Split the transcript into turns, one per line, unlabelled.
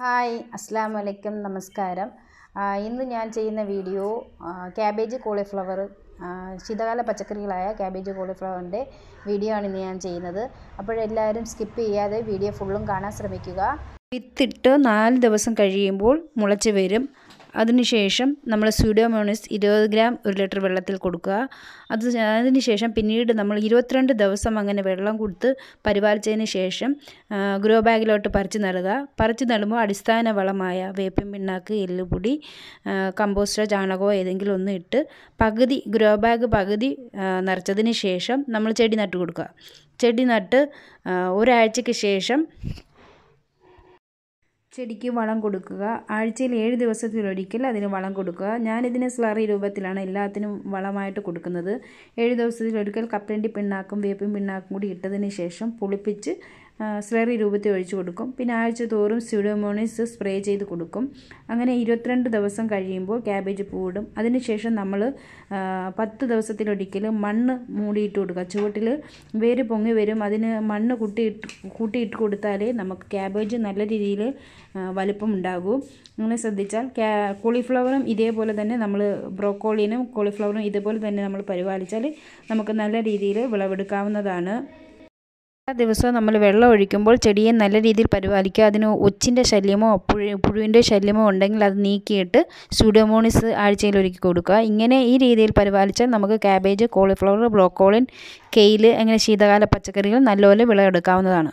hi അസ്സാം വലൈക്കും നമസ്കാരം ഇന്ന് ഞാൻ ചെയ്യുന്ന വീഡിയോ ക്യാബേജ് കോളിഫ്ലവർ ശീതകാല പച്ചക്കറികളായ ക്യാബേജ് കോളിഫ്ലവറിൻ്റെ വീഡിയോ ആണ് ഇന്ന് ഞാൻ ചെയ്യുന്നത് അപ്പോഴെല്ലാവരും സ്കിപ്പ് ചെയ്യാതെ വീഡിയോ ഫുള്ളും കാണാൻ ശ്രമിക്കുക വിത്തിട്ട് നാല് ദിവസം കഴിയുമ്പോൾ മുളച്ച് വരും അതിനുശേഷം നമ്മൾ സ്യൂഡോമോണസ് ഇരുപത് ഗ്രാം ഒരു ലിറ്റർ വെള്ളത്തിൽ കൊടുക്കുക അത് അതിനുശേഷം പിന്നീട് നമ്മൾ ഇരുപത്തിരണ്ട് ദിവസം അങ്ങനെ വെള്ളം കൊടുത്ത് പരിപാലിച്ചതിന് ശേഷം ഗ്രോ ബാഗിലോട്ട് പറിച്ചു നടുക പറിച്ചു നടുമ്പോൾ അടിസ്ഥാന വളമായ വേപ്പിൻ പിണ്ണാക്ക് എല്ലുപൊടി കമ്പോസ്റ്റോ ചാണകമോ ഏതെങ്കിലും ഒന്നും ഇട്ട് പകുതി ഗ്രോ ബാഗ് പകുതി നിറച്ചതിന് ശേഷം നമ്മൾ ചെടി നട്ട് കൊടുക്കുക ചെടി നട്ട് ഒരാഴ്ചയ്ക്ക് ശേഷം ചെടിക്ക് വളം കൊടുക്കുക ആഴ്ചയിൽ ഏഴ് ദിവസത്തിലൊരിക്കൽ അതിന് വളം കൊടുക്കുക ഞാനിതിന് സ്ലറി രൂപത്തിലാണ് എല്ലാത്തിനും വളമായിട്ട് കൊടുക്കുന്നത് ഏഴ് ദിവസത്തിലൊരിക്കൽ കപ്പലണ്ടി പിണ്ണാക്കും വേപ്പും പിണ്ണാക്കും കൂടി ഇട്ടതിന് ശേഷം പുളിപ്പിച്ച് സ്ലറി രൂപത്തിൽ ഒഴിച്ചു കൊടുക്കും പിന്നെ ആഴ്ച തോറും സ്യൂഡോമോണിസ് സ്പ്രേ ചെയ്ത് കൊടുക്കും അങ്ങനെ ഇരുപത്തിരണ്ട് ദിവസം കഴിയുമ്പോൾ ക്യാബേജ് പൂവിടും അതിനുശേഷം നമ്മൾ പത്ത് ദിവസത്തിലൊരിക്കൽ മണ്ണ് മൂടിയിട്ട് കൊടുക്കുക ചുവട്ടിൽ വേര് പൊങ്ങി വരും അതിന് മണ്ണ് കൂട്ടിയിട്ട് കൂട്ടിയിട്ട് കൊടുത്താലേ നമുക്ക് ക്യാബേജ് നല്ല രീതിയിൽ വലുപ്പം ഉണ്ടാകും അങ്ങനെ ശ്രദ്ധിച്ചാൽ കോളിഫ്ലവറും ഇതേപോലെ തന്നെ നമ്മൾ ബ്രോക്കോളിനും കോളിഫ്ലവറും ഇതേപോലെ തന്നെ നമ്മൾ പരിപാലിച്ചാൽ നമുക്ക് നല്ല രീതിയിൽ വിളവെടുക്കാവുന്നതാണ് എല്ലാ ദിവസവും നമ്മൾ വെള്ളം ഒഴിക്കുമ്പോൾ ചെടിയെ നല്ല രീതിയിൽ പരിപാലിക്കുക അതിന് ഒച്ചിൻ്റെ ശല്യമോ പുഴു പുഴുവിൻ്റെ ശല്യമോ ഉണ്ടെങ്കിൽ അത് നീക്കിയിട്ട് സ്യൂഡോമോണിസ് ആഴ്ചയിൽ ഒരുക്കി കൊടുക്കുക ഇങ്ങനെ ഈ രീതിയിൽ പരിപാലിച്ചാൽ നമുക്ക് ക്യാബേജ് കോളിഫ്ലവർ ബ്രോക്കോളിൻ കെയിൽ അങ്ങനെ ശീതകാല പച്ചക്കറികൾ നല്ലപോലെ വിളവെടുക്കാവുന്നതാണ്